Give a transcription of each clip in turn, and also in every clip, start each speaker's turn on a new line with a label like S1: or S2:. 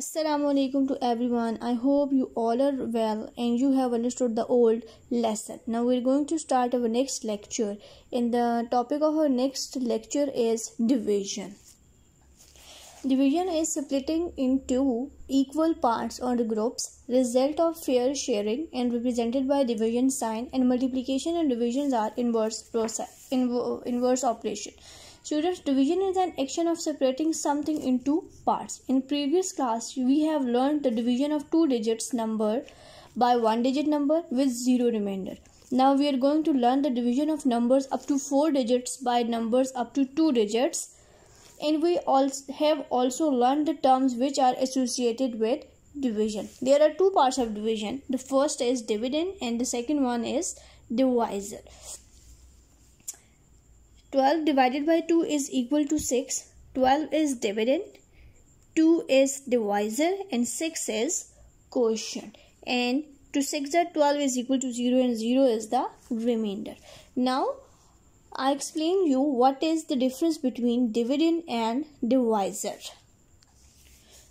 S1: Assalamu alaikum to everyone. I hope you all are well and you have understood the old lesson. Now we're going to start our next lecture. And the topic of our next lecture is division. Division is splitting into equal parts or groups, result of fair sharing and represented by division sign and multiplication and divisions are inverse process inverse operation. Students, division is an action of separating something into parts. In previous class, we have learned the division of two digits number by one digit number with zero remainder. Now we are going to learn the division of numbers up to four digits by numbers up to two digits. And we also have also learned the terms which are associated with division. There are two parts of division. The first is dividend and the second one is divisor. 12 divided by 2 is equal to 6. 12 is dividend, 2 is divisor and 6 is quotient. And 2 6 that 12 is equal to 0 and 0 is the remainder. Now, I explain you what is the difference between dividend and divisor.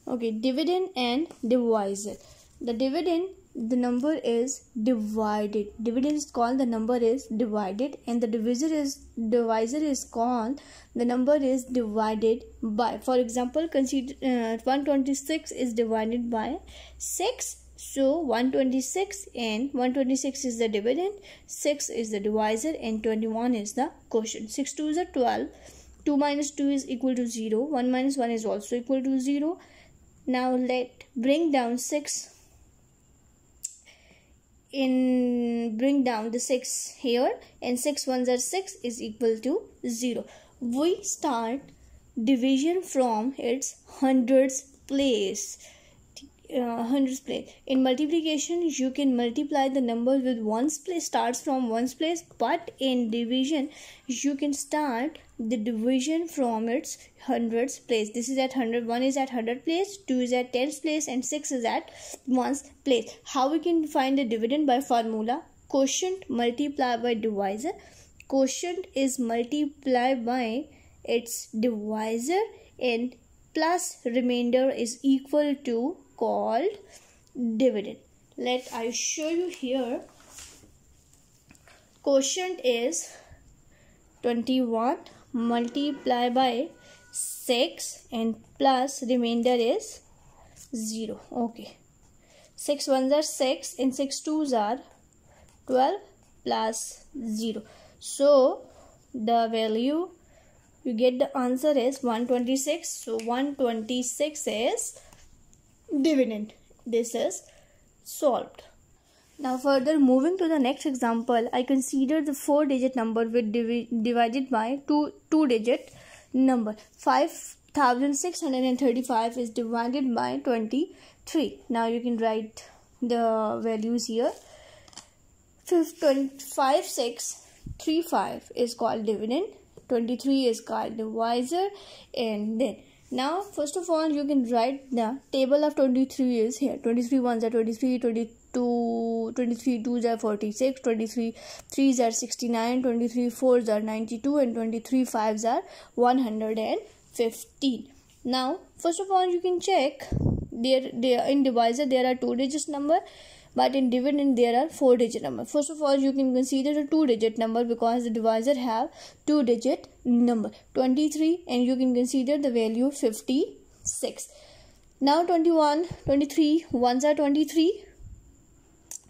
S1: Okay, dividend and divisor. The dividend the number is divided dividend is called the number is divided and the divisor is divisor is called the number is divided by for example consider uh, 126 is divided by 6 so 126 and 126 is the dividend 6 is the divisor and 21 is the quotient 6 2 is 12 2 minus 2 is equal to 0 1 minus 1 is also equal to 0 now let bring down 6 in bring down the 6 here and 6 ones are 6 is equal to 0 we start division from its hundreds place uh, hundreds place. In multiplication, you can multiply the number with ones place starts from ones place, but in division, you can start the division from its hundreds place. This is at hundred. One is at hundred place, two is at tens place, and six is at ones place. How we can find the dividend by formula? Quotient multiplied by divisor. Quotient is multiplied by its divisor and plus remainder is equal to called dividend. Let I show you here. Quotient is 21 multiplied by 6 and plus remainder is 0. Okay. 6 ones are 6 and 6 twos are 12 plus 0. So the value you get the answer is 126. So 126 is dividend. This is solved. Now further moving to the next example, I consider the 4 digit number with divi divided by 2 2 digit number. 5635 is divided by 23. Now you can write the values here. 5635 is called dividend, 23 is called divisor and then now first of all you can write the table of 23 is here 23 ones are 23 22 23 twos are 46 23 threes are 69 23 fours are 92 and 23 fives are 115 now first of all you can check there there in divisor there are two digits number but in dividend there are four digit number first of all you can consider a two digit number because the divisor have two digit number 23 and you can consider the value 56 now 21 23 ones are 23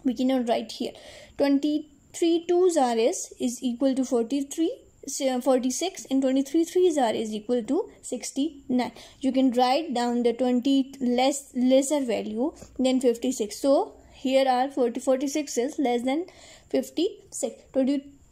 S1: we cannot write here 23 twos are is is equal to 43 uh, 46 and 23 threes are is equal to 69 you can write down the 20 less lesser value than 56 so here are 40 46 is less than 56 20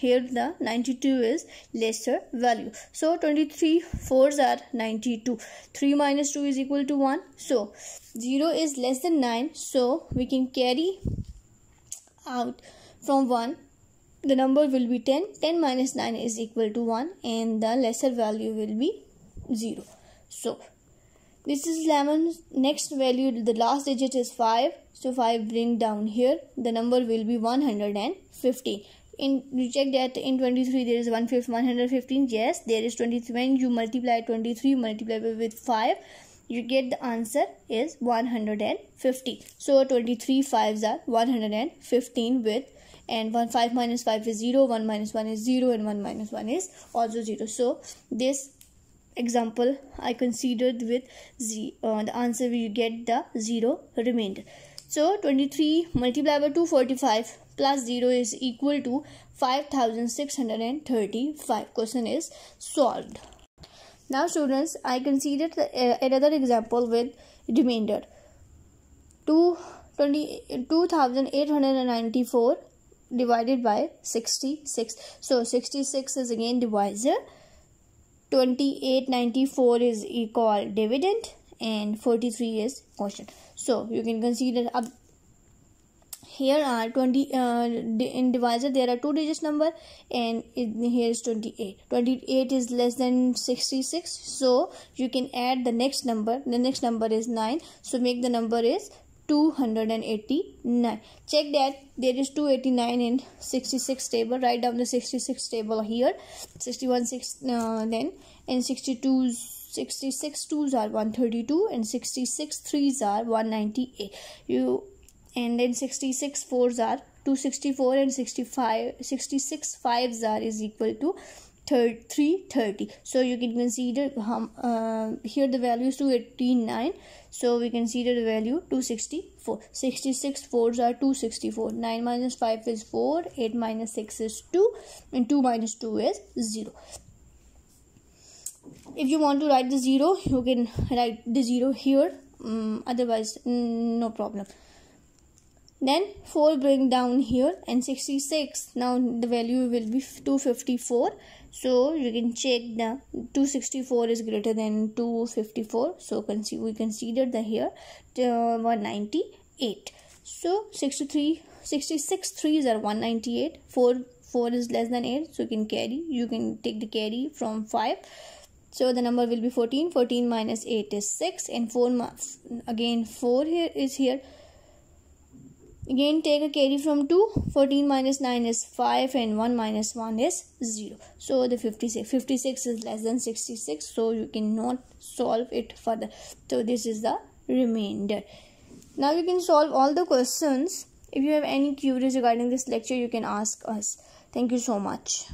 S1: here the 92 is lesser value so 23 fours are 92 3 minus 2 is equal to 1 so 0 is less than 9 so we can carry out from 1 the number will be 10 10 minus 9 is equal to 1 and the lesser value will be 0 so this is 11 next value the last digit is 5 so 5 bring down here the number will be 115 in you check that in 23 there is 1 fifth 115 yes there is 23 when you multiply 23 multiply with 5 you get the answer is 150 so 23 fives are 115 with and 1 5 minus 5 is 0 1 minus 1 is 0 and 1 minus 1 is also 0 so this example i considered with z uh, the answer we get the 0 remainder so 23 multiplied by 245 plus 0 is equal to 5635. Question is solved. Now students, I consider the, uh, another example with remainder. 2, 2894 divided by 66. So 66 is again divisor. 2894 is equal dividend and 43 is quotient. So you can consider up here are uh, 20 uh, in divisor there are two digits number and here is 28 28 is less than 66 so you can add the next number the next number is 9 so make the number is 289 check that there is 289 in 66 table write down the 66 table here 61 six uh, then and 62 66 twos are 132 and 66 threes are 198 you and then 66 fours are 264 and 65 66 fives are is equal to 330 so you can consider um, uh, here the value is 289 so we consider the value 264 66 fours are 264 9 minus 5 is 4 8 minus 6 is 2 and 2 minus 2 is 0 if you want to write the 0 you can write the 0 here um, otherwise no problem then 4 bring down here and 66 now the value will be 254 so you can check the 264 is greater than 254 so can see we consider the here uh, 198 so 63 66 threes are 198 4 4 is less than 8 so you can carry you can take the carry from 5 so the number will be 14 14 minus 8 is 6 and 4 again 4 here is here Again, take a carry from 2. 14 minus 9 is 5 and 1 minus 1 is 0. So, the 56. 56 is less than 66. So, you cannot solve it further. So, this is the remainder. Now, you can solve all the questions. If you have any queries regarding this lecture, you can ask us. Thank you so much.